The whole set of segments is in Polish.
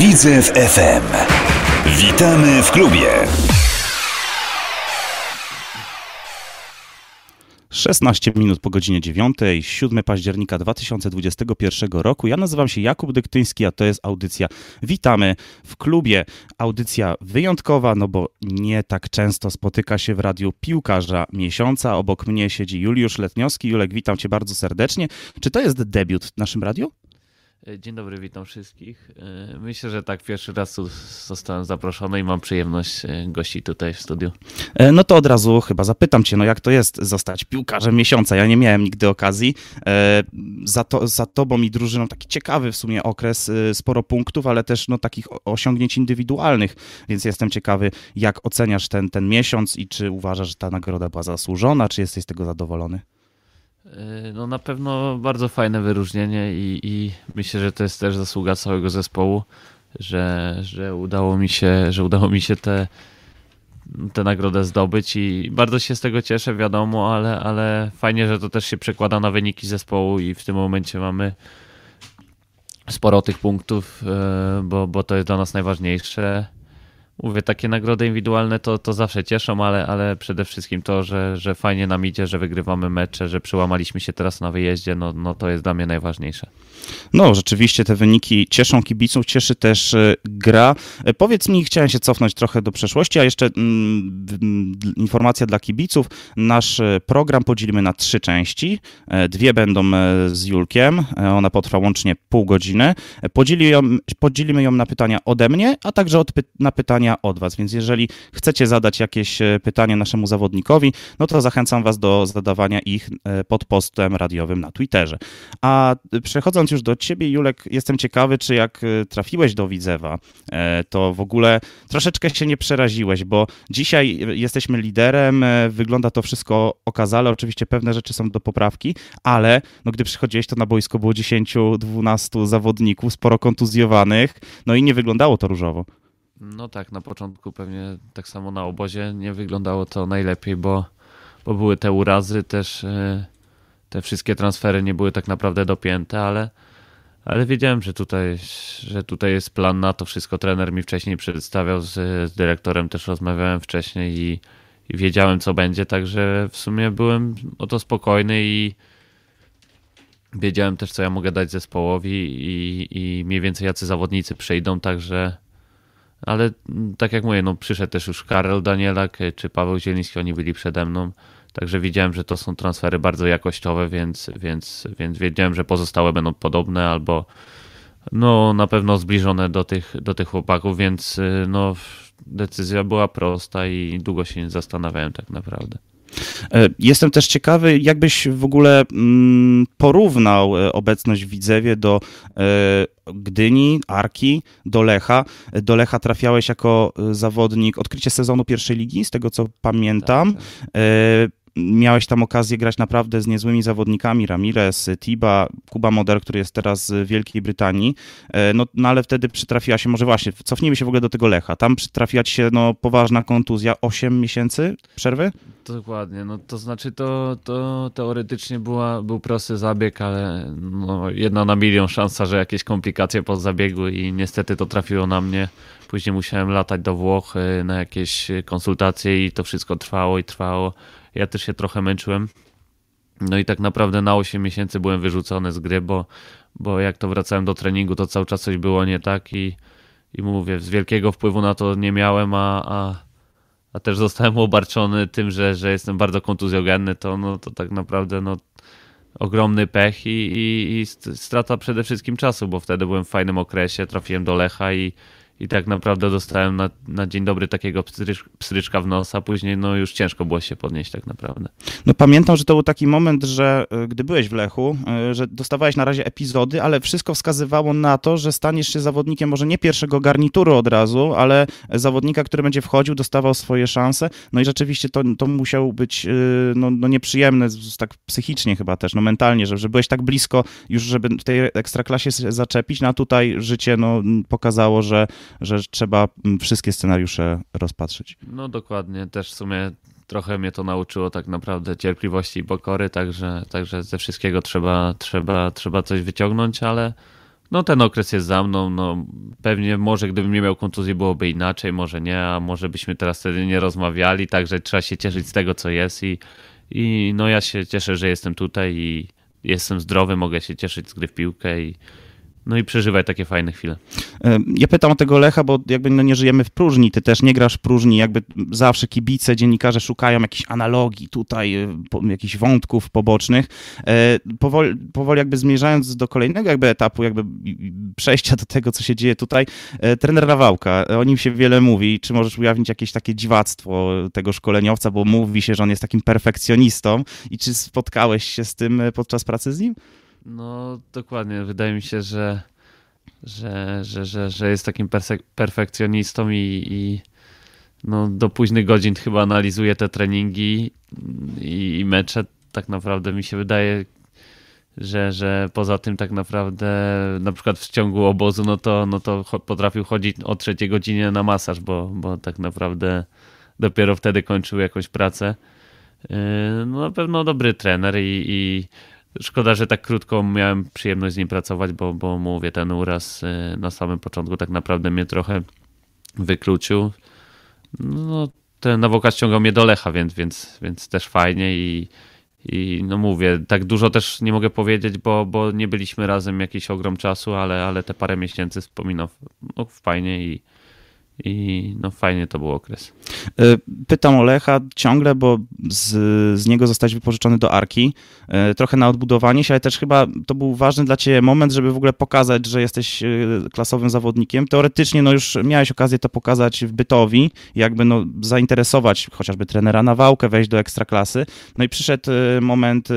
Widzę w FM. Witamy w klubie. 16 minut po godzinie 9, 7 października 2021 roku. Ja nazywam się Jakub Dyktyński, a to jest audycja Witamy w klubie. Audycja wyjątkowa, no bo nie tak często spotyka się w radiu piłkarza miesiąca. Obok mnie siedzi Juliusz Letniowski. Julek, witam cię bardzo serdecznie. Czy to jest debiut w naszym radiu? E, dzień dobry, witam wszystkich. E, myślę, że tak pierwszy raz zostałem zaproszony i mam przyjemność e, gości tutaj w studiu. No to od razu chyba zapytam cię, no jak to jest zostać piłkarzem miesiąca? Ja nie miałem nigdy okazji. Za, to, za tobą i drużyną taki ciekawy w sumie okres, sporo punktów, ale też no takich osiągnięć indywidualnych, więc jestem ciekawy, jak oceniasz ten, ten miesiąc i czy uważasz, że ta nagroda była zasłużona, czy jesteś z tego zadowolony? Y, no na pewno bardzo fajne wyróżnienie i, i, myślę, że to jest też zasługa całego zespołu, że, że udało mi się, że udało mi się tę te, te nagrodę zdobyć i bardzo się z tego cieszę, wiadomo, ale, ale fajnie, że to też się przekłada na wyniki zespołu i w tym momencie mamy sporo tych punktów, y, bo, bo to jest dla nas najważniejsze mówię, takie nagrody indywidualne to, to zawsze cieszą, ale, ale przede wszystkim to, że, że fajnie nam idzie, że wygrywamy mecze, że przełamaliśmy się teraz na wyjeździe, no, no to jest dla mnie najważniejsze. No, rzeczywiście te wyniki cieszą kibiców, cieszy też e, gra. E, powiedz mi, chciałem się cofnąć trochę do przeszłości, a jeszcze mm, informacja dla kibiców. Nasz e, program podzielimy na trzy części. Dwie będą z Julkiem, ona potrwa łącznie pół godziny. Podzielimy ją, podzielimy ją na pytania ode mnie, a także od, na pytania pytania od Was. Więc jeżeli chcecie zadać jakieś e, pytania naszemu zawodnikowi, no to zachęcam Was do zadawania ich e, pod postem radiowym na Twitterze. A e, przechodząc już do Ciebie, Julek, jestem ciekawy, czy jak trafiłeś do Widzewa, to w ogóle troszeczkę się nie przeraziłeś, bo dzisiaj jesteśmy liderem, wygląda to wszystko okazale, oczywiście pewne rzeczy są do poprawki, ale no, gdy przychodziłeś, to na boisko było 10-12 zawodników, sporo kontuzjowanych, no i nie wyglądało to różowo. No tak, na początku pewnie tak samo na obozie nie wyglądało to najlepiej, bo, bo były te urazy też. E, te wszystkie transfery nie były tak naprawdę dopięte, ale, ale wiedziałem, że tutaj, że tutaj jest plan na to wszystko. Trener mi wcześniej przedstawiał, z, z dyrektorem też rozmawiałem wcześniej i, i, wiedziałem, co będzie, także w sumie byłem o to spokojny i wiedziałem też, co ja mogę dać zespołowi i, i mniej więcej jacy zawodnicy przyjdą, także ale tak jak mówię, no przyszedł też już Karel Danielak e, czy Paweł Zieliński, oni byli przede mną. Także widziałem, że to są transfery bardzo jakościowe, więc, więc, więc wiedziałem, że pozostałe będą podobne albo no, na pewno zbliżone do tych, do tych chłopaków, więc e, no, decyzja była prosta i długo się nie zastanawiałem tak naprawdę. E, jestem też ciekawy, jakbyś w ogóle mm, porównał e, obecność w Widzewie do e, Gdyni, Arki, do Lecha. Do Lecha trafiałeś jako zawodnik odkrycie sezonu pierwszej ligi, z tego co pamiętam. Tak, tak. Miałeś tam okazję grać naprawdę z niezłymi zawodnikami, Ramirez, Tiba, Kuba Moder, który jest teraz w Wielkiej Brytanii, no, no ale wtedy przytrafiła się, może właśnie, cofnijmy się w ogóle do tego Lecha, tam przytrafiła ci się no, poważna kontuzja, 8 miesięcy przerwy? Dokładnie, no to znaczy to, to teoretycznie była, był prosty zabieg, ale no, jedna na milion szansa, że jakieś komplikacje po zabiegu i niestety to trafiło na mnie. Później musiałem latać do Włoch y, na jakieś konsultacje i to wszystko trwało i trwało. Ja też się trochę męczyłem. No i tak naprawdę na 8 miesięcy byłem wyrzucony z gry, bo, bo jak to wracałem do treningu, to cały czas coś było nie tak i, i mówię, z wielkiego wpływu na to nie miałem, a, a a też zostałem obarczony tym, że, że jestem bardzo kontuzjogenny, to, no, to tak naprawdę no, ogromny pech i, i, i strata przede wszystkim czasu, bo wtedy byłem w fajnym okresie, trafiłem do Lecha i, i tak naprawdę dostałem na, na dzień dobry takiego psryczka w nosa później no już ciężko było się podnieść tak naprawdę. No pamiętam, że to był taki moment, że e, gdy byłeś w Lechu, e, że dostawałeś na razie epizody, ale wszystko wskazywało na to, że staniesz się zawodnikiem może nie pierwszego garnituru od razu, ale zawodnika, który będzie wchodził, dostawał swoje szanse, no i rzeczywiście to, to musiał być e, no, no nieprzyjemne tak psychicznie chyba też, no mentalnie, że, że byłeś tak blisko już, żeby w tej ekstraklasie zaczepić, no a tutaj życie no, pokazało, że że trzeba mm, wszystkie scenariusze rozpatrzyć. No dokładnie, też w sumie trochę mnie to nauczyło tak naprawdę cierpliwości i pokory, także, także ze wszystkiego trzeba, trzeba, trzeba coś wyciągnąć, ale no ten okres jest za mną, no pewnie może gdybym nie miał kontuzji byłoby inaczej, może nie, a może byśmy teraz wtedy nie rozmawiali, także trzeba się cieszyć z tego co jest i, i no ja się cieszę, że jestem tutaj i jestem zdrowy, mogę się cieszyć z gry w piłkę i, no i przeżywaj takie fajne chwile. E, ja pytam o tego Lecha, bo jakby no nie żyjemy w próżni, ty też nie grasz w próżni, jakby zawsze kibice, dziennikarze szukają jakichś analogii tutaj, e, jakichś wątków pobocznych. E, powoli, powoli jakby zmierzając do kolejnego jakby etapu, jakby przejścia do tego, co się dzieje tutaj, trener Rawałka, o nim się wiele mówi, czy możesz ujawnić jakieś takie dziwactwo tego szkoleniowca, bo mówi się, że on jest takim perfekcjonistą i czy spotkałeś się z tym podczas pracy z nim? No dokładnie, wydaje mi się, że, że, że, że, że jest takim perfekcjonistą i, i no, do późnych godzin chyba analizuje te treningi i, i mecze. Tak naprawdę mi się wydaje, że, że poza tym tak naprawdę na przykład w ciągu obozu no to, no to potrafił chodzić o trzeciej godzinie na masaż, bo, bo tak naprawdę dopiero wtedy kończył jakąś pracę. Yy, no na pewno dobry trener i, i Szkoda, że tak krótko miałem przyjemność z nim pracować, bo, bo mówię, ten uraz y, na samym początku tak naprawdę mnie trochę wykluczył. No, ten Nowoka ściągał mnie do Lecha, więc, więc, więc też fajnie i, i no mówię, tak dużo też nie mogę powiedzieć, bo, bo nie byliśmy razem jakiś ogrom czasu, ale, ale te parę miesięcy wspominam no, fajnie i, i no fajnie to był okres. E, pytam Olecha ciągle, bo z, z niego zostałeś wypożyczony do Arki, e, trochę na odbudowanie się, ale też chyba to był ważny dla ciebie moment, żeby w ogóle pokazać, że jesteś e, klasowym zawodnikiem. Teoretycznie no już miałeś okazję to pokazać w Bytowi, jakby no zainteresować chociażby trenera na Wałkę, wejść do Ekstraklasy, no i przyszedł moment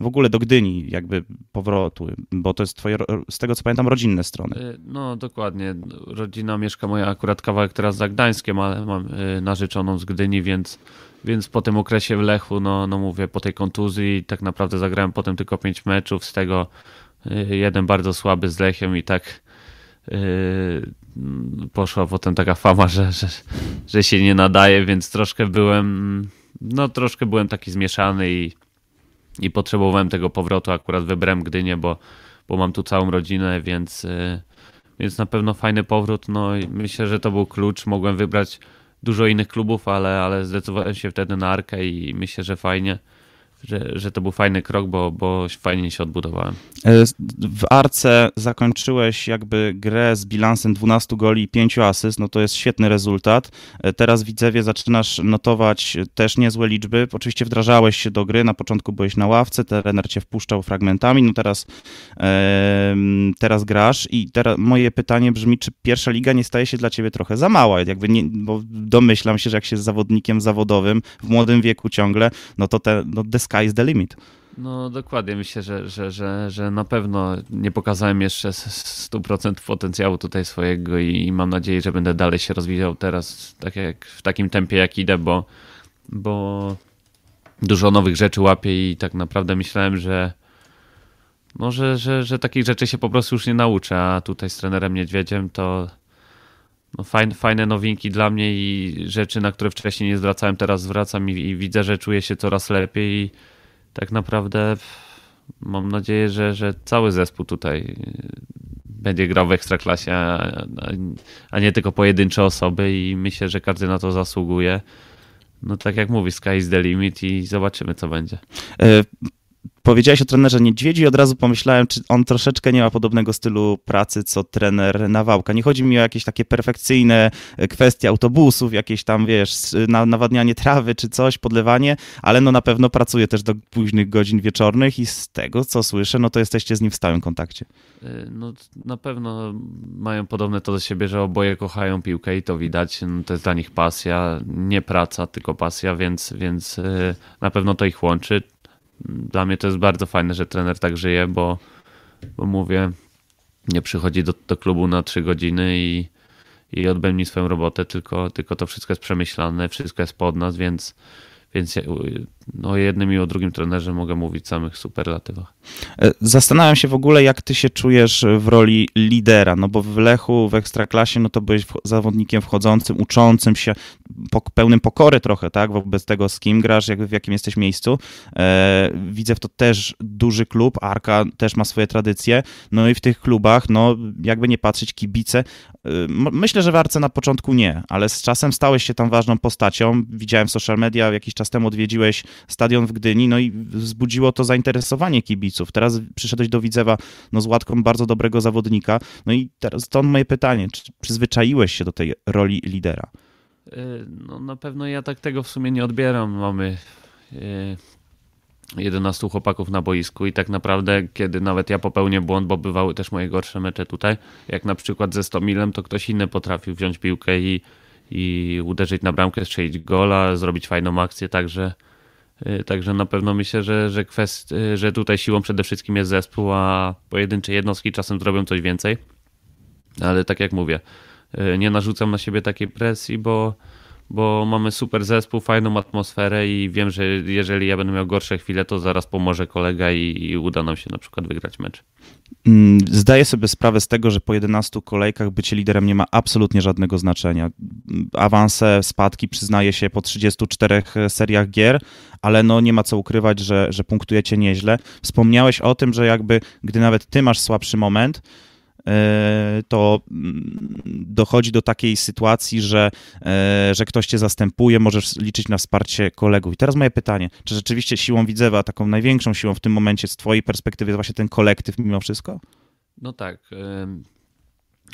w ogóle do Gdyni jakby powrotu, bo to jest twoje, z tego co pamiętam, rodzinne strony. No dokładnie, rodzina mieszka moja akurat kawałek teraz za Gdańskiem, ale mam y, narzeczoną z Gdyni, więc, więc po tym okresie w Lechu, no, no mówię, po tej kontuzji tak naprawdę zagrałem potem tylko pięć meczów, z tego y, jeden bardzo słaby z Lechem i tak yy, poszła potem taka fama, że, że, że się nie nadaje, więc troszkę byłem, no troszkę byłem taki zmieszany i, i potrzebowałem tego powrotu. Akurat wybrałem Gdynię, bo, bo mam tu całą rodzinę, więc, y, więc na pewno fajny powrót. No myślę, że to był klucz. Mogłem wybrać dużo innych klubów, ale, ale zdecydowałem się wtedy na Arkę i myślę, że fajnie że, że to był fajny krok, bo, bo fajnie się odbudowałem. E, w Arce zakończyłeś jakby grę z bilansem 12 goli i 5 asyst, no to jest świetny rezultat. E, teraz widzę, Widzewie zaczynasz notować też niezłe liczby. Oczywiście wdrażałeś się do gry, na początku byłeś na ławce, trener cię wpuszczał fragmentami, no teraz, teraz grasz i teraz moje pytanie brzmi, czy pierwsza liga nie staje się dla ciebie trochę za mała? Jakby nie, bo domyślam się, że jak się z zawodnikiem zawodowym w młodym wieku ciągle, no to te no deska sky is the limit. No dokładnie, myślę, że, że, że, że na pewno nie pokazałem jeszcze 100% potencjału tutaj swojego i mam nadzieję, że będę dalej się rozwijał teraz tak jak, w takim tempie jak idę, bo, bo dużo nowych rzeczy łapię i tak naprawdę myślałem, że no, że, że, że takich rzeczy się po prostu już nie nauczę, a tutaj z trenerem Niedźwiedziem to no fajne, fajne nowinki dla mnie i rzeczy, na które wcześniej nie zwracałem, teraz zwracam i, i widzę, że czuję się coraz lepiej i tak naprawdę mam nadzieję, że, że cały zespół tutaj będzie grał w Ekstraklasie, a, a, a nie tylko pojedyncze osoby i myślę, że każdy na to zasługuje no tak jak mówi, sky is the limit i zobaczymy, co będzie. E, Powiedziałeś o trenerze Niedźwiedzi i od razu pomyślałem, czy on troszeczkę nie ma podobnego stylu pracy, co trener Nawałka. Nie chodzi mi o jakieś takie perfekcyjne e, kwestie autobusów, jakieś tam, wiesz, nawadnianie trawy czy coś, podlewanie, ale no na pewno pracuje też do późnych godzin wieczornych i z tego, co słyszę, no to jesteście z nim w stałym kontakcie. E, no na pewno mają podobne to do siebie, że oboje kochają piłkę i to widać. No, to jest dla nich pasja, nie praca, tylko pasja, więc, więc e, na pewno to ich łączy dla mnie to jest bardzo fajne, że trener tak żyje, bo, bo mówię, nie przychodzi do, do klubu na trzy godziny i, i odbędzie swoją robotę, tylko, tylko to wszystko jest przemyślane, wszystko jest pod nas, więc, więc o no, jednym i o drugim trenerze mogę mówić w samych superlatywach. E, zastanawiam się w ogóle, jak ty się czujesz w roli lidera, no bo w Lechu, w Ekstraklasie, no to byłeś zawodnikiem wchodzącym, uczącym się, pełnym pokory trochę, tak, wobec tego, z kim grasz, jak w jakim jesteś miejscu. E, widzę w to też duży klub, Arka też ma swoje tradycje, no i w tych klubach, no jakby nie patrzeć, kibice, e, myślę, że w Arce na początku nie, ale z czasem stałeś się tam ważną postacią, widziałem w social media, jakiś czas temu odwiedziłeś stadion w Gdyni, no i wzbudziło to zainteresowanie kibiców. Teraz przyszedłeś do Widzewa no, z łatką bardzo dobrego zawodnika, no i teraz to moje pytanie, czy przyzwyczaiłeś się do tej roli lidera? E, no na pewno ja tak tego w sumie nie odbieram. Mamy 11 e, chłopaków na boisku i tak naprawdę, kiedy nawet ja popełnię błąd, bo bywały też moje gorsze mecze tutaj, jak na przykład ze 100 to ktoś inny potrafił wziąć piłkę i, i uderzyć na bramkę, strzelić gola, zrobić fajną akcję, także Y, także na pewno myślę, że, że, kwest, y, że tutaj siłą przede wszystkim jest zespół, a pojedyncze jednostki czasem zrobią coś więcej. Ale tak jak mówię, y, nie narzucam na siebie takiej presji, bo bo mamy super zespół, fajną atmosferę i wiem, że jeżeli ja będę miał gorsze chwile, to zaraz pomoże kolega i, i uda nam się na przykład wygrać mecz. Mm, zdaję sobie sprawę z tego, że po 11 kolejkach bycie liderem nie ma absolutnie żadnego znaczenia. Mm, awanse, spadki przyznaje się po 34 e, seriach gier, ale no nie ma co ukrywać, że, że punktujecie nieźle. Wspomniałeś o tym, że jakby gdy nawet ty masz słabszy moment, E, to mm, dochodzi do takiej sytuacji, że, e, że ktoś cię zastępuje, możesz liczyć na wsparcie kolegów. I teraz moje pytanie, czy rzeczywiście siłą widzewa, taką największą siłą w tym momencie z twojej perspektywy jest właśnie ten kolektyw mimo wszystko? No tak.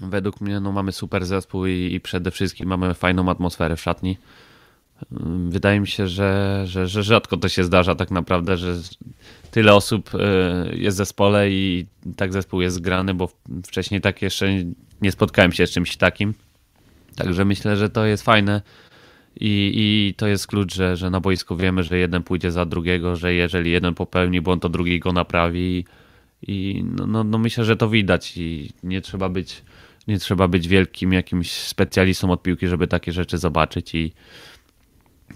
Według mnie no, mamy super zespół i, i przede wszystkim mamy fajną atmosferę w szatni. Wydaje mi się, że, że, że rzadko to się zdarza tak naprawdę, że tyle osób y, jest w zespole i tak zespół jest grany, bo wcześniej tak jeszcze nie spotkałem się z czymś takim. Także myślę, że to jest fajne i, i to jest klucz, że, że na boisku wiemy, że jeden pójdzie za drugiego, że jeżeli jeden popełni błąd, to drugi go naprawi. I no, no, no myślę, że to widać i nie trzeba być, nie trzeba być wielkim jakimś specjalistą od piłki, żeby takie rzeczy zobaczyć i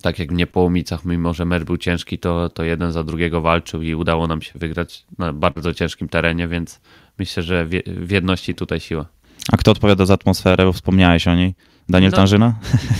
tak jak w Niepołomicach, mimo że Mer był ciężki, to, to jeden za drugiego walczył i udało nam się wygrać na bardzo ciężkim terenie, więc myślę, że w jedności tutaj siła. A kto odpowiada za atmosferę, bo wspomniałeś o niej? Daniel no, Tanżyna?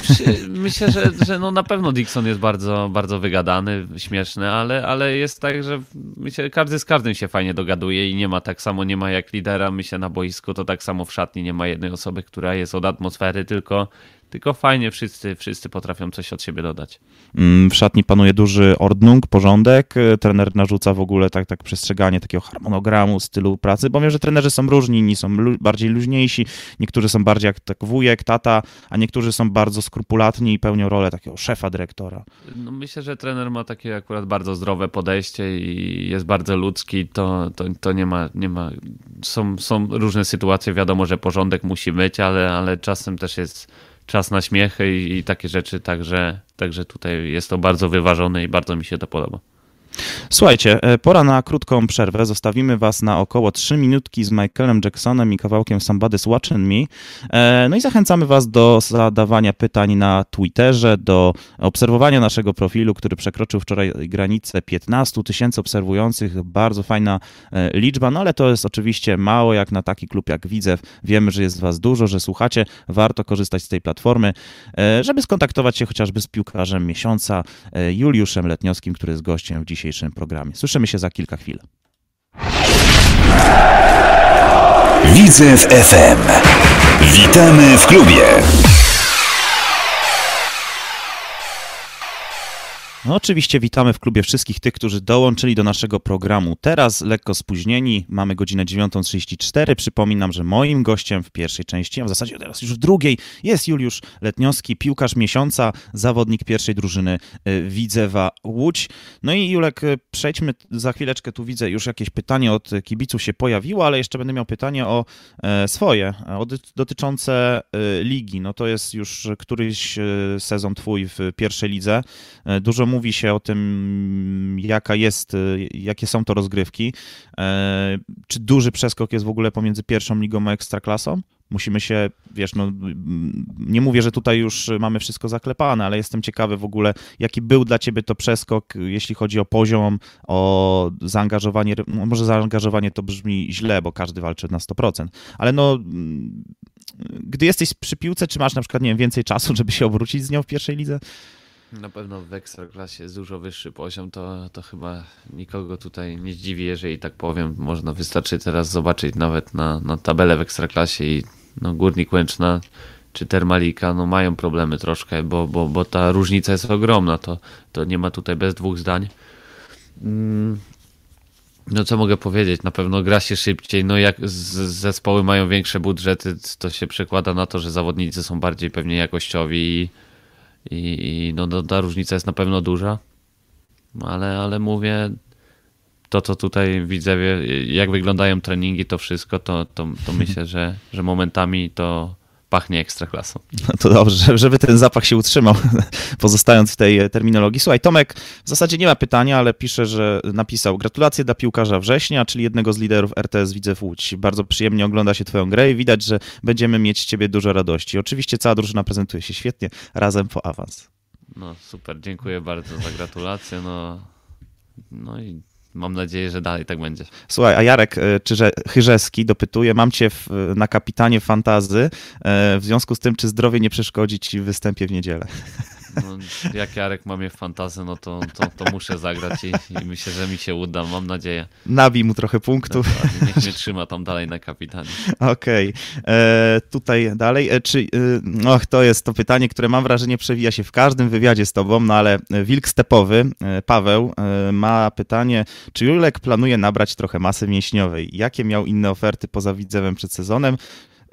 Myślę, że, że no na pewno Dixon jest bardzo, bardzo wygadany, śmieszny, ale, ale jest tak, że myślę, każdy z każdym się fajnie dogaduje i nie ma tak samo, nie ma jak lidera, myślę na boisku, to tak samo w szatni nie ma jednej osoby, która jest od atmosfery, tylko tylko fajnie wszyscy, wszyscy potrafią coś od siebie dodać. Mm, w szatni panuje duży ordnung, porządek. Y, trener narzuca w ogóle tak, tak przestrzeganie takiego harmonogramu, stylu pracy, bo wiem, że trenerzy są różni, inni są lu bardziej luźniejsi, niektórzy są bardziej jak tak wujek, tata, a niektórzy są bardzo skrupulatni i pełnią rolę takiego szefa, dyrektora. No myślę, że trener ma takie akurat bardzo zdrowe podejście i jest bardzo ludzki, to, to, to nie ma, nie ma są, są różne sytuacje, wiadomo, że porządek musi być, ale, ale czasem też jest czas na śmiech i, i takie rzeczy, także, także tutaj jest to bardzo wyważone i bardzo mi się to podoba. Słuchajcie, e, pora na krótką przerwę. Zostawimy Was na około 3 minutki z Michaelem Jacksonem i kawałkiem Somebody's Watching Me. E, no i zachęcamy Was do zadawania pytań na Twitterze, do obserwowania naszego profilu, który przekroczył wczoraj granicę 15 tysięcy obserwujących. Bardzo fajna e, liczba, no ale to jest oczywiście mało jak na taki klub jak widzę. Wiemy, że jest Was dużo, że słuchacie. Warto korzystać z tej platformy, żeby skontaktować się chociażby z piłkarzem miesiąca Juliuszem Letniowskim, który jest gościem w dzisiejszym dzisiejszym programie. Słyszymy się za kilka chwil. Widzę w FM. Witamy w klubie. No, oczywiście witamy w klubie wszystkich tych, którzy dołączyli do naszego programu. Teraz lekko spóźnieni, mamy godzinę 9.34. Przypominam, że moim gościem w pierwszej części, a w zasadzie teraz już w drugiej, jest Juliusz Letniowski, piłkarz miesiąca, zawodnik pierwszej drużyny y, Widzewa Łódź. No i Julek, y, przejdźmy za chwileczkę, tu widzę już jakieś pytanie od kibiców się pojawiło, ale jeszcze będę miał pytanie o e, swoje, o dotyczące y, ligi. No to jest już któryś sezon twój w pierwszej lidze. E, dużo mówi się o tym, jaka jest, y, jakie są to rozgrywki. E, czy duży przeskok jest w ogóle pomiędzy pierwszą ligą a ekstraklasą? Musimy się, wiesz, no, mm, nie mówię, że tutaj już mamy wszystko zaklepane, ale jestem ciekawy w ogóle, jaki był dla ciebie to przeskok, jeśli chodzi o poziom, o zaangażowanie. No, może zaangażowanie to brzmi źle, bo każdy walczy na 100%, ale no, mm, gdy jesteś przy piłce, czy masz na przykład, nie wiem, więcej czasu, żeby się obrócić z nią w pierwszej lidze? Na pewno w Ekstraklasie jest dużo wyższy poziom, to, to chyba nikogo tutaj nie zdziwi, jeżeli tak powiem. Można wystarczy teraz zobaczyć nawet na, na tabelę w Ekstraklasie i no, Górnik Łęczna czy Termalika no, mają problemy troszkę, bo, bo, bo ta różnica jest ogromna, to, to nie ma tutaj bez dwóch zdań. Mm. No co mogę powiedzieć, na pewno gra się szybciej, no jak zespoły mają większe budżety, to się przekłada na to, że zawodnicy są bardziej pewnie jakościowi i i, i no, no, ta różnica jest na pewno duża, ale, ale mówię, to co tutaj widzę, jak wyglądają treningi, to wszystko, to, to, to myślę, że, że momentami to pachnie ekstraklasą. No to dobrze, żeby ten zapach się utrzymał, pozostając w tej e, terminologii. Słuchaj, Tomek w zasadzie nie ma pytania, ale pisze, że napisał gratulacje dla piłkarza września, czyli jednego z liderów RTS w Łódź. Bardzo przyjemnie ogląda się twoją grę i widać, że będziemy mieć z ciebie dużo radości. Oczywiście cała drużyna prezentuje się świetnie, razem po awans. No super, dziękuję bardzo za gratulacje. No, no i Mam nadzieję, że dalej tak będzie. Słuchaj, a Jarek e, Czyże, Chyrzewski dopytuje, mam cię w, na kapitanie fantazy, e, w związku z tym, czy zdrowie nie przeszkodzi ci w występie w niedzielę? No, jak Jarek ma mnie w fantazji, no to, to, to, muszę zagrać i, i, myślę, że mi się uda, mam nadzieję. Nabi mu trochę punktów. Dokładnie. Niech mnie trzyma tam dalej na kapitanie. Okej, okay. E, tutaj dalej, e, czy, e, och, to jest to pytanie, które mam wrażenie przewija się w każdym wywiadzie z tobą, no ale Wilk Stepowy, e, Paweł, e, ma pytanie, czy Julek planuje nabrać trochę masy mięśniowej? Jakie miał inne oferty poza Widzewem przed sezonem?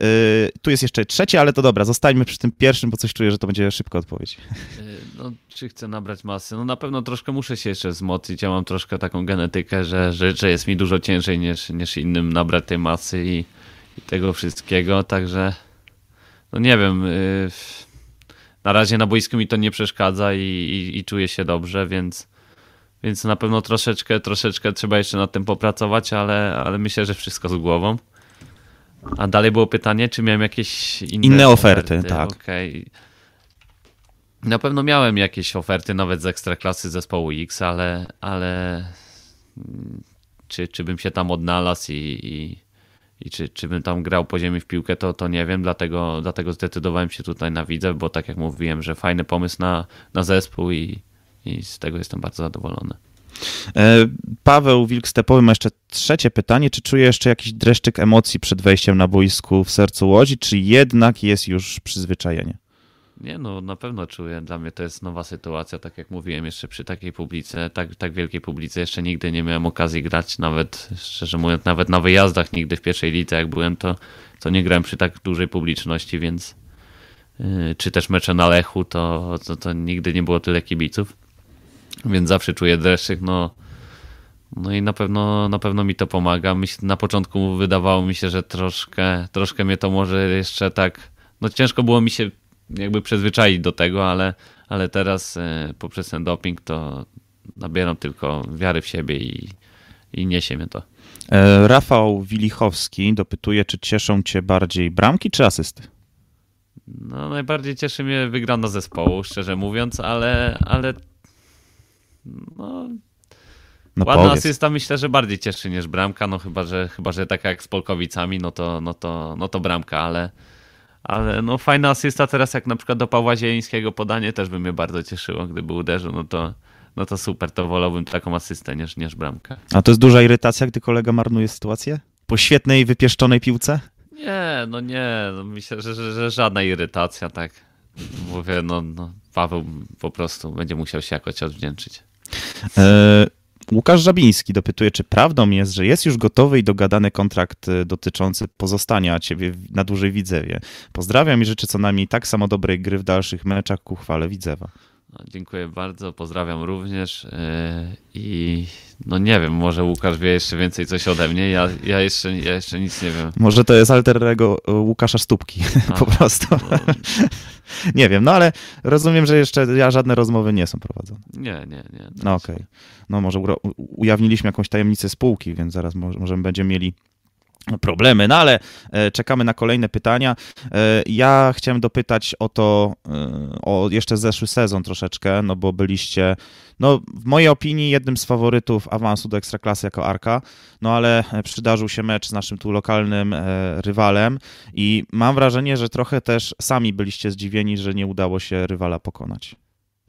Y, tu jest jeszcze trzecie, ale to dobra, zostańmy przy tym pierwszym, bo coś czuję, że to będzie szybka odpowiedź. Y, no, czy chcę nabrać masy? No na pewno troszkę muszę się jeszcze wzmocnić. Ja mam troszkę taką genetykę, że, że, że jest mi dużo ciężej niż, niż innym nabrać tej masy i, i tego wszystkiego, także no nie wiem. Y, na razie na boisku mi to nie przeszkadza i, i, i czuję się dobrze, więc, więc na pewno troszeczkę, troszeczkę trzeba jeszcze nad tym popracować, ale, ale myślę, że wszystko z głową. A dalej było pytanie, czy miałem jakieś inne, inne oferty, oferty. tak. Okay. Na pewno miałem jakieś oferty nawet z ekstraklasy zespołu X, ale, ale czy, czy bym się tam odnalazł i, i, i czy, czy bym tam grał po ziemi w piłkę, to, to nie wiem, dlatego, dlatego zdecydowałem się tutaj na widzę, bo tak jak mówiłem, że fajny pomysł na, na zespół i, i z tego jestem bardzo zadowolony. E, Paweł Wilk-Stepowy ma jeszcze trzecie pytanie. Czy czuje jeszcze jakiś dreszczyk emocji przed wejściem na boisku w sercu Łodzi, czy jednak jest już przyzwyczajenie? Nie, no na pewno czuję. Dla mnie to jest nowa sytuacja, tak jak mówiłem, jeszcze przy takiej publice, tak, tak wielkiej publice jeszcze nigdy nie miałem okazji grać, nawet szczerze mówiąc, nawet na wyjazdach nigdy w pierwszej lidze jak byłem, to, to nie grałem przy tak dużej publiczności, więc yy, czy też mecze na Lechu, to, to, to nigdy nie było tyle kibiców więc zawsze czuję dreszczyk, no, no i na pewno, na pewno mi to pomaga. na początku wydawało mi się, że troszkę, troszkę mnie to może jeszcze tak, no ciężko było mi się jakby przyzwyczaić do tego, ale, ale teraz e, poprzez ten doping to nabieram tylko wiary w siebie i, i niesie mnie to. E, Rafał Wilichowski dopytuje, czy cieszą cię bardziej bramki czy asysty? No, najbardziej cieszy mnie wygrana zespołu, szczerze mówiąc, ale, ale no, no ładna powiedz. asysta myślę, że bardziej cieszy niż bramka, no chyba, że, chyba, że taka jak z Polkowicami, no to, no to, no to bramka, ale, ale no fajna asysta teraz jak na przykład do Pawła Zielińskiego podanie też by mnie bardzo cieszyło, gdyby uderzył, no to, no to super, to wolałbym taką asystę niż, niż bramkę. A to jest duża irytacja, gdy kolega marnuje sytuację? Po świetnej, wypieszczonej piłce? Nie, no nie, no myślę, że, że, że żadna irytacja, tak. Mówię, no, no Paweł po prostu będzie musiał się jakoś odwdzięczyć. E, Łukasz Żabiński dopytuje, czy prawdą jest, że jest już gotowy i dogadany kontrakt e, dotyczący pozostania ciebie na dłużej Widzewie. Pozdrawiam i życzę co najmniej tak samo dobrej gry w dalszych meczach ku chwale Widzewa. No, dziękuję bardzo, pozdrawiam również e, i no nie wiem, może Łukasz wie jeszcze więcej coś ode mnie, ja, ja, jeszcze, ja jeszcze nic nie wiem. Może to jest alter ego e, Łukasza Stópki A, po prostu. No. nie wiem, no ale rozumiem, że jeszcze ja żadne rozmowy nie są prowadzone. Nie, nie, nie. No okej. Okay. No może ujawniliśmy jakąś tajemnicę spółki, więc zaraz możemy będziemy mieli problemy, no ale e, czekamy na kolejne pytania. E, ja chciałem dopytać o to, e, o jeszcze zeszły sezon troszeczkę, no bo byliście, no w mojej opinii jednym z faworytów awansu do Ekstraklasy jako Arka, no ale przydarzył się mecz z naszym tu lokalnym rywalem i mam wrażenie, że trochę też sami byliście zdziwieni, że nie udało się rywala pokonać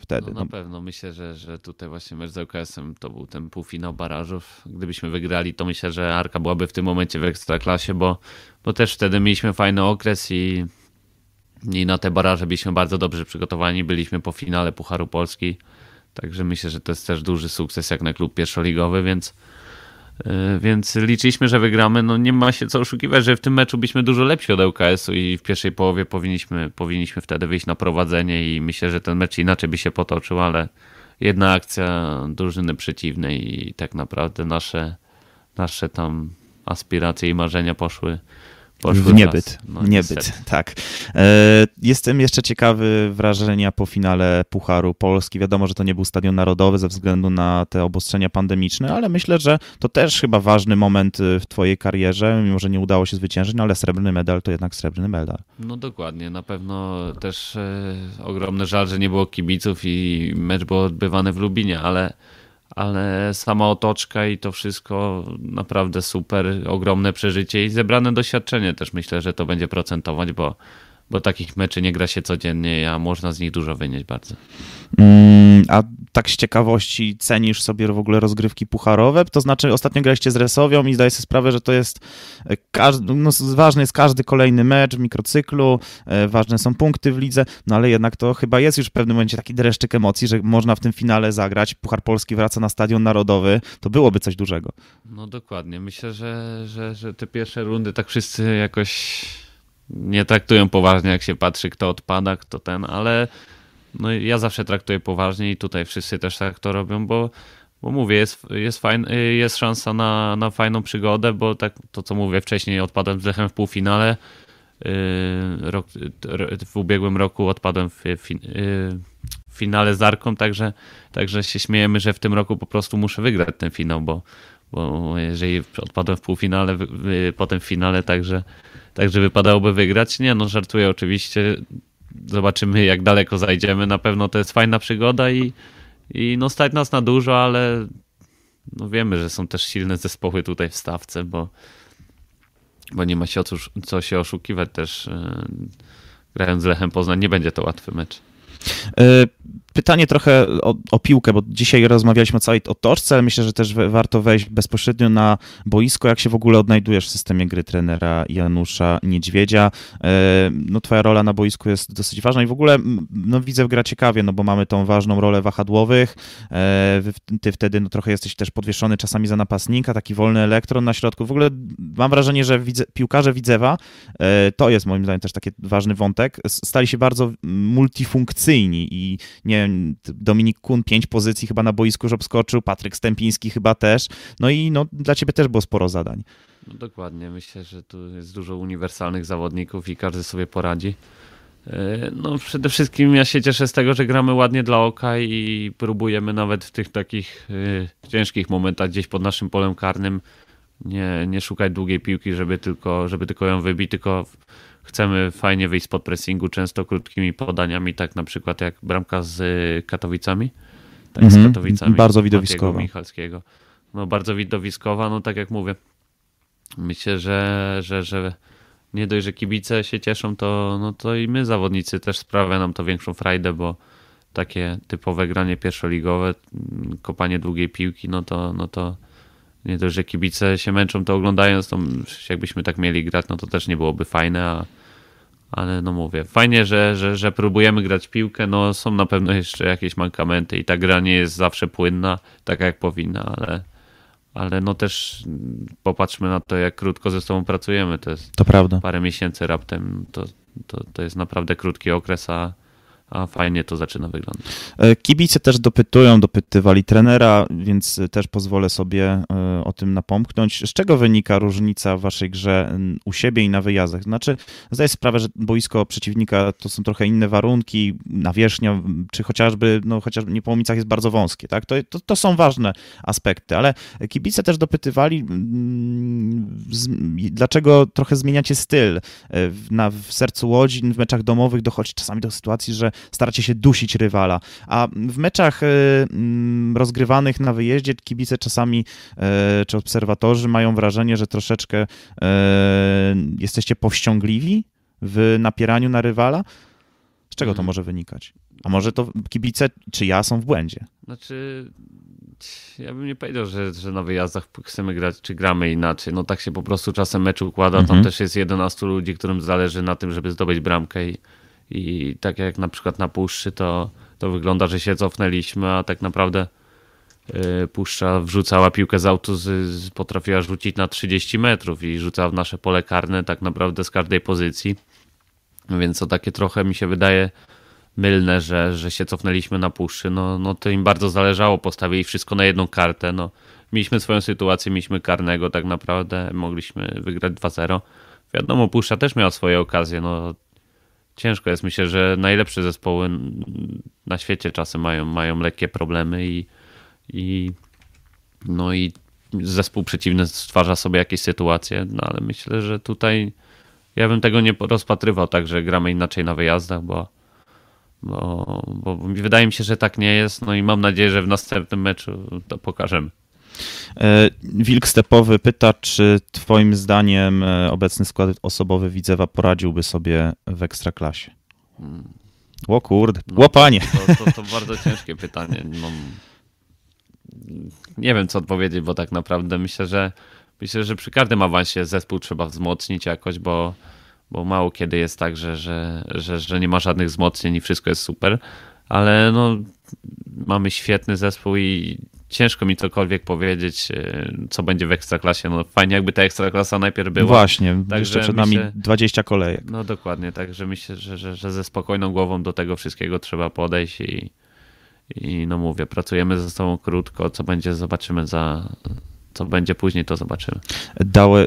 wtedy. No, no. na no. pewno myślę, że, że tutaj właśnie mecz z UKS-em to był ten półfinał barażów. Gdybyśmy wygrali, to myślę, że Arka byłaby w tym momencie w ekstraklasie, bo, bo też wtedy mieliśmy fajny okres i, i na te baraże byliśmy bardzo dobrze przygotowani. Byliśmy po finale Pucharu Polski. Także myślę, że to jest też duży sukces jak na klub pierwszoligowy, więc E, więc liczyliśmy, że wygramy. No nie ma się co oszukiwać, że w tym meczu byliśmy dużo lepsi od ŁKS-u i w pierwszej połowie powinniśmy, powinniśmy wtedy wyjść na prowadzenie i myślę, że ten mecz inaczej by się potoczył, ale jedna akcja drużyny przeciwnej i tak naprawdę nasze, nasze tam aspiracje i marzenia poszły Poszły w niebyt. No, niebyt, tak. E, jestem jeszcze ciekawy wrażenia po finale Pucharu Polski. Wiadomo, że to nie był stadion narodowy ze względu na te obostrzenia pandemiczne, ale myślę, że to też chyba ważny moment e, w twojej karierze, mimo że nie udało się zwyciężyć, no ale srebrny medal to jednak srebrny medal. No dokładnie, na pewno też e, ogromny żal, że nie było kibiców i mecz był odbywany w Lubinie, ale ale sama otoczka i to wszystko naprawdę super, ogromne przeżycie i zebrane doświadczenie też myślę, że to będzie procentować, bo bo takich meczy nie gra się codziennie, a można z nich dużo wynieść bardzo. Mm, a tak z ciekawości cenisz sobie w ogóle rozgrywki pucharowe? To znaczy ostatnio graliście z Resowią i zdaję sobie sprawę, że to jest e, każdy, no, ważny jest każdy kolejny mecz w mikrocyklu, e, ważne są punkty w lidze, no ale jednak to chyba jest już w pewnym momencie taki dreszczyk emocji, że można w tym finale zagrać. Puchar Polski wraca na Stadion Narodowy, to byłoby coś dużego. No dokładnie. Myślę, że, że, że te pierwsze rundy tak wszyscy jakoś nie traktują poważnie, jak się patrzy, kto odpada, kto ten, ale no ja zawsze traktuję poważnie i tutaj wszyscy też tak to robią, bo, bo mówię, jest, jest, fajn, jest szansa na, na fajną przygodę, bo tak to, co mówię wcześniej, odpadłem z Lechem w półfinale, yy, Rok, w ubiegłym roku odpadłem w, fin, yy, w finale z Arką, także, także się śmiejemy, że w tym roku po prostu muszę wygrać ten finał, bo, bo jeżeli odpadłem w półfinale, potem w finale, także Także wypadałoby wygrać. Nie, no żartuję oczywiście. Zobaczymy, jak daleko zajdziemy. Na pewno to jest fajna przygoda i, i no stać nas na dużo, ale no wiemy, że są też silne zespoły tutaj w stawce, bo, bo nie ma się o co, co się oszukiwać też. E, grając z Lechem Poznań nie będzie to łatwy mecz. Y, pytanie trochę o, o, piłkę, bo dzisiaj rozmawialiśmy o całej o toczce, ale myślę, że też warto wejść bezpośrednio na boisko, jak się w ogóle odnajdujesz w systemie gry trenera Janusza Niedźwiedzia. Y, no, twoja rola na boisku jest dosyć ważna i w ogóle no, widzę w gra ciekawie, no bo mamy tą ważną rolę wahadłowych. Y, ty wtedy no, trochę jesteś też podwieszony czasami za napastnika, taki wolny elektron na środku. W ogóle mam wrażenie, że widze, piłkarze Widzewa, to jest moim zdaniem też taki ważny wątek, stali się bardzo multifunkcyjni i nie wiem, Dominik Kun pięć pozycji chyba na boisku już obskoczył, Patryk Stępiński chyba też, no i no, dla ciebie też było sporo zadań. No dokładnie, myślę, że tu jest dużo uniwersalnych zawodników i każdy sobie poradzi. E, no przede wszystkim ja się cieszę z tego, że gramy ładnie dla oka i próbujemy nawet w tych takich e, ciężkich momentach gdzieś pod naszym polem karnym nie, nie szukać długiej piłki, żeby tylko, żeby tylko ją wybić, tylko chcemy fajnie wyjść spod pressingu, często krótkimi podaniami, tak na przykład jak bramka z y, Katowicami. Tak, mm -hmm. z mhm, Katowicami. Bardzo widowiskowa. Michalskiego. No bardzo widowiskowa, no tak jak mówię. Myślę, że, że, że nie dość, że kibice się cieszą, to, no to i my zawodnicy też sprawia nam to większą frajdę, bo takie typowe granie pierwszoligowe, kopanie długiej piłki, no to, no to nie dość, że kibice się męczą to oglądając, to jakbyśmy tak mieli grać, no to też nie byłoby fajne, a, ale no mówię, fajnie, że, że, że próbujemy grać piłkę, no są na pewno jeszcze jakieś mankamenty i ta gra nie jest zawsze płynna, tak jak powinna, ale, ale no też popatrzmy na to, jak krótko ze sobą pracujemy, to jest to prawda. parę miesięcy raptem, to, to, to jest naprawdę krótki okres, a a fajnie to zaczyna wyglądać. E, kibice też dopytują, dopytywali trenera, więc też pozwolę sobie e, o tym napomknąć. Z czego wynika różnica w waszej grze u siebie i na wyjazdach? Znaczy, zdaję sprawę, że boisko przeciwnika to są trochę inne warunki, nawierzchnia, czy chociażby, no chociaż nie po Łomicach jest bardzo wąskie, tak? To, to, to są ważne aspekty, ale kibice też dopytywali, dlaczego trochę zmieniacie styl e, na, w sercu Łodzi, w meczach domowych dochodzi czasami do sytuacji, że staracie się dusić rywala. A w meczach y, mm, rozgrywanych na wyjeździe kibice czasami y, czy obserwatorzy mają wrażenie, że troszeczkę y, jesteście powściągliwi w napieraniu na rywala. Z czego to mm. może wynikać? A może to kibice czy ja są w błędzie? Znaczy, ja bym nie powiedział, że, że na wyjazdach chcemy grać, czy gramy inaczej. No tak się po prostu czasem mecz układa. Tam mhm. też jest 11 ludzi, którym zależy na tym, żeby zdobyć bramkę i, i tak jak na przykład na puszczy, to, to wygląda, że się cofnęliśmy, a tak naprawdę y, puszcza wrzucała piłkę z autu, z, potrafiła rzucić na 30 metrów i rzucała w nasze pole karne tak naprawdę z każdej pozycji. No więc to takie trochę mi się wydaje mylne, że, że się cofnęliśmy na puszczy. No, no to im bardzo zależało, postawili wszystko na jedną kartę. No, mieliśmy swoją sytuację, mieliśmy karnego tak naprawdę, mogliśmy wygrać 2-0. Wiadomo, Puszcza też miała swoje okazje, no ciężko jest. Myślę, że najlepsze zespoły na świecie czasem mają, mają lekkie problemy i, i no i zespół przeciwny stwarza sobie jakieś sytuacje, no ale myślę, że tutaj ja bym tego nie rozpatrywał tak, że gramy inaczej na wyjazdach, bo, bo, bo wydaje mi się, że tak nie jest. No i mam nadzieję, że w następnym meczu to pokażemy. E, wilk Stepowy pyta, czy twoim zdaniem e, obecny skład osobowy Widzewa poradziłby sobie w Ekstraklasie? Hmm. O kurde, no, łopanie. To, to, to, bardzo ciężkie pytanie. No, nie wiem, co odpowiedzieć, bo tak naprawdę myślę, że myślę, że przy każdym awansie zespół trzeba wzmocnić jakoś, bo, bo mało kiedy jest tak, że, że, że, że nie ma żadnych wzmocnień i wszystko jest super, ale no, mamy świetny zespół i ciężko mi cokolwiek powiedzieć, e, co będzie w ekstraklasie. No fajnie, jakby ta ekstraklasa najpierw była. Właśnie, także jeszcze przed nami się, 20 kolejek. No dokładnie, także myślę, że, że, że ze spokojną głową do tego wszystkiego trzeba podejść i, i no mówię, pracujemy ze sobą krótko, co będzie, zobaczymy za, co będzie później, to zobaczymy. Dałe,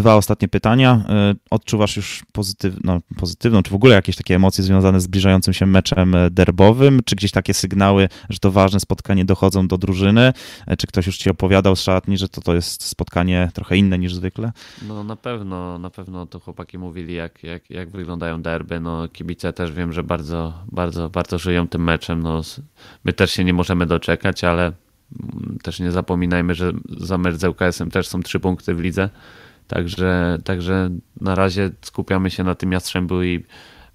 dwa ostatnie pytania. E, odczuwasz już pozytywną, no, pozytywną, czy w ogóle jakieś takie emocje związane z zbliżającym się meczem e, derbowym? Czy gdzieś takie sygnały, że to ważne spotkanie dochodzą do drużyny? E, czy ktoś już ci opowiadał z szatni, że to, to jest spotkanie trochę inne niż zwykle? No na pewno, na pewno to chłopaki mówili, jak, jak, jak wyglądają derby. No kibice też wiem, że bardzo, bardzo, bardzo żyją tym meczem. No, my też się nie możemy doczekać, ale mm, też nie zapominajmy, że za mecz z UKS-em też są trzy punkty w lidze. Także, także na razie skupiamy się na tym Jastrzębiu i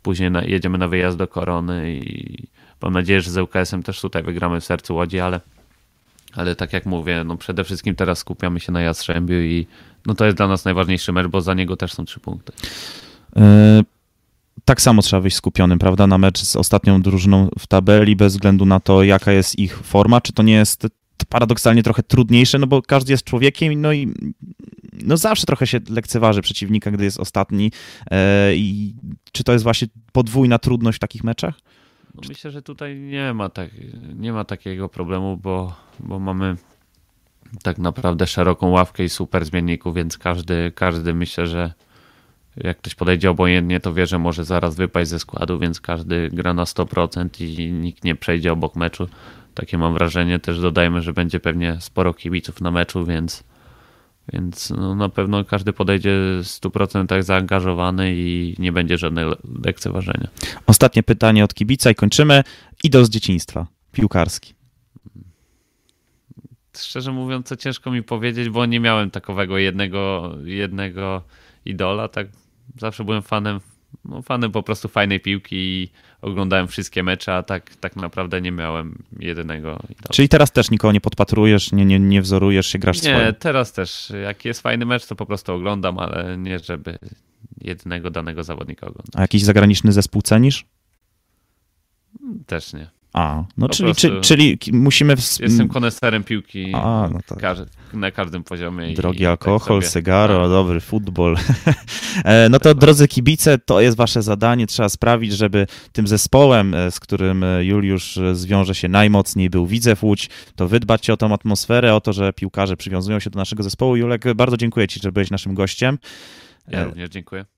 później na, jedziemy na wyjazd do Korony i mam nadzieję, że z ŁKS-em też tutaj wygramy w sercu Łodzi, ale, ale tak jak mówię, no przede wszystkim teraz skupiamy się na Jastrzębiu i no to jest dla nas najważniejszy mecz, bo za niego też są trzy punkty. E, tak samo trzeba być skupionym, prawda, na mecz z ostatnią drużyną w tabeli, bez względu na to, jaka jest ich forma. Czy to nie jest paradoksalnie trochę trudniejsze, no bo każdy jest człowiekiem, no i no zawsze trochę się lekceważy przeciwnika, gdy jest ostatni. E, I czy to jest właśnie podwójna trudność w takich meczach? No myślę, że tutaj nie ma, tak, nie ma takiego problemu, bo, bo mamy tak naprawdę szeroką ławkę i super zmienników, więc każdy, każdy myślę, że jak ktoś podejdzie obojętnie, to wie, że może zaraz wypaść ze składu, więc każdy gra na 100% i nikt nie przejdzie obok meczu. Takie mam wrażenie. Też dodajmy, że będzie pewnie sporo kibiców na meczu, więc więc no, na pewno każdy podejdzie w 100% zaangażowany i nie będzie żadnego lekceważenia. Ostatnie pytanie od kibica i kończymy. Idol z dzieciństwa, piłkarski. Szczerze mówiąc, to ciężko mi powiedzieć, bo nie miałem takowego jednego, jednego idola. Tak zawsze byłem fanem no, fanem po prostu fajnej piłki i oglądałem wszystkie mecze, a tak, tak naprawdę nie miałem jedynego. Czyli teraz też nikogo nie podpatrujesz, nie, nie, nie wzorujesz się, grasz nie, swoje? Nie, teraz też. Jak jest fajny mecz, to po prostu oglądam, ale nie żeby jednego danego zawodnika oglądać. A jakiś zagraniczny zespół cenisz? Też nie. A, no czyli, czy, czyli musimy... W... Jestem koneserem piłki A, no tak. Każe, na każdym poziomie. Drogi tak alkohol, tak cygaro, dobry futbol. E, no to drodzy kibice, to jest wasze zadanie. Trzeba sprawić, żeby tym zespołem, e, z którym e, Juliusz zwiąże się najmocniej był Widzew Łódź, to wydbać o tą atmosferę, o to, że piłkarze przywiązują się do naszego zespołu. Julek, bardzo dziękuję ci, że byłeś naszym gościem. Ja również dziękuję.